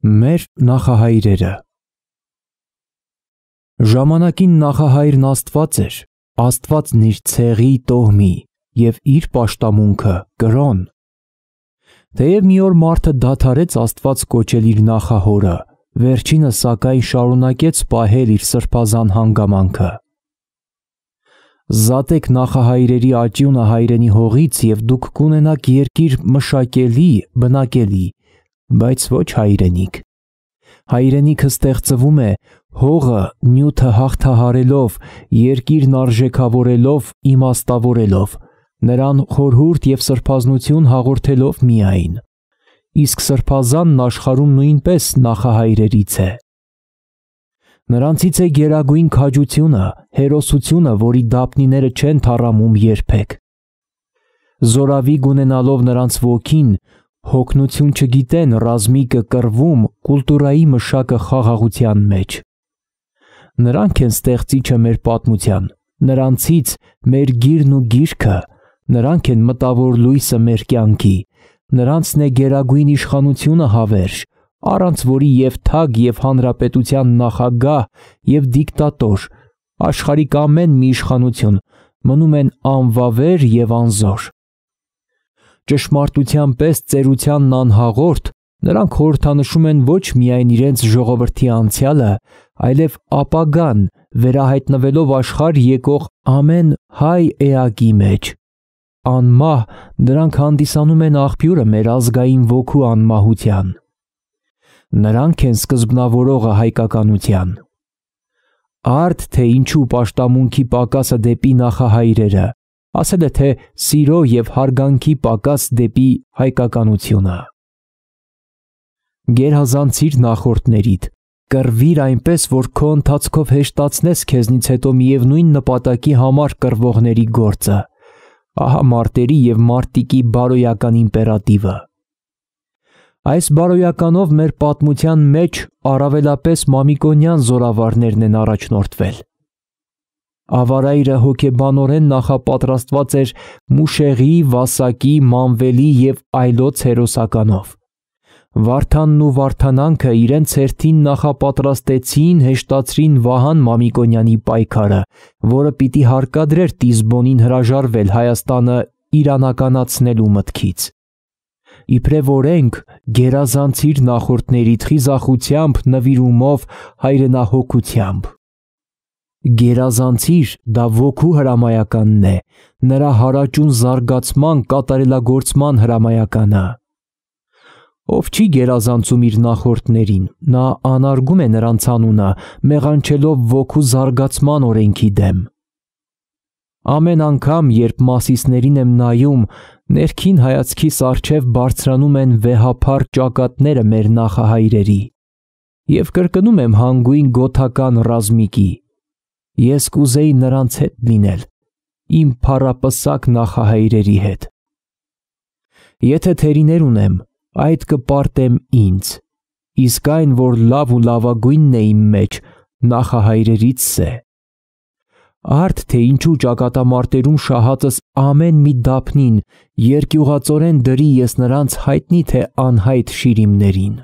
Մեր նախահայրերը Ժամանակին նախահայրն Աստված էր, Աստվածն իր ցեղի տոհմի եւ իր աշտամունքը կրոն։ Թեև մի օր մարդը դադարեց Աստված կոչել իր նախահորը, վերջինը սակայն շարունակեց պահել իր սրբազան հանգամանքը։ Զատեք նախահայրերի աճյունը հայրենի հողից եւ դուք կունենաք երկիր մշակելի, բնակելի բայց ոչ հայրենիք։ Հայրենիքը ստեղծվում է հողը, նյութը հաղթահարելով, երկիրն արժեքավորելով, իմաստավորելով, նրան խորհուրդ եւ սրբազնություն հաղորդելով միայն։ Իսկ սրբազանն աշխարում նույնպես նախահայրերից է։ Նրանցից է գերագույն քաջությունը, հերոսությունը, որի դապնիները չեն թարամում երբեք։ Զորավի գունենալով նրանց ոգին, Հոգնություն չգիտեն ռազմիկը կռվում կուլտուրայի մշակը խաղաղության մեջ։ Նրանք են ստեղծիչը մեր պատմության, նրանցից մեր գիրն ու գիրքը, նրանք են մտավոր լույսը մեր կյանքի, նրանցն է գերագույն իշխանությունը հավերժ, առանց որի եւ թագ եւ հանրապետության նախագահ եւ դիկտատոր աշխարհիկ ամեն մի իշխանություն մնում են անվավեր եւ անզոր ճշմարտության պես ծերությանն անհաղորդ, նրանք խորհրդանշում են ոչ միայն իրենց ժողովրդի անցյալը, այլև ապագան, վերահայտնվելով աշխարհ եկող ամեն հայ էակի մեջ։ Անմահ նրանք հանդիսանում են աղբյուրը մեր ազգային ոգու անմահության։ Նրանք են սկզբնավորողը հայկականության։ Արդ թե ինչու աշտամունքի պակասը դեպի նախահայրերը, ասել է թե սիրո եւ հարգանքի պակաս դեպի հայկականությունը։ Գերհազանցիր նախորդներիդ, կռվիր այնպես, որ քո ընթացքով հեշտացնես քեզնից հետո միևնույն նպատակի համար կռվողների գործը։ Ահա մարտերի եւ մարտիկի բարոյական իմպերատիվը։ Այս բարոյականով մեր պատմության մեջ առավելապես մամիկոնյան զորավարներն են առաջնորդվել։ Ավարայրը հոգեբանորեն նախապատրաստված էր Մուշեղի, Վասակի, Մանվելի եւ այլոց հերոսականով։ Վարդանն ու Վարդանանքը իրեն ցերտին նախապատրաստեցին, հեշտացրին Վահան Մամիկոնյանի պայքարը, որը պիտի հարկադրեր Տիզբոնին հրաժարվել Հայաստանը իրանականացնելու մտքից։ Իբրև օրենք գերազանցիր նախորդների թխիզախությամբ, նվիրումով, հայրենահոգությամբ։ Գերազանցիր դա ոգու հրամայականն է, նրա հարաճուն զարգացման կատարելագործման հրամայականը։ Ով չի գերազանցում իր նախորդներին, նա անարգում է նրանց անունը, մեղանչելով ոգու զարգացման օրենքի դեմ։ Ամեն անգամ, երբ մասիսներին եմ նայում, ներքին հայացքիս արջև բարձրանում են վեհափար ճակատները մեր նախահայրերի։ Եվ կրկնում եմ հանգույն գոթական ռազմիկի Ես կուզեի նրանց հետ լինել, իմ փառապսակ նախահայրերի հետ։ Եթե թերիներ ունեմ, այդ կպարտեմ ինձ, իսկ այն, որ լավ ու լավագույնն է իմ մեջ, նախահայրերից է։ Արդ թե ինչու ճակատամարտերում շահածս ամեն մի դափնին երկյուղածորեն դրի ես նրանց հայտնի թե անհայտ շիրիմներին։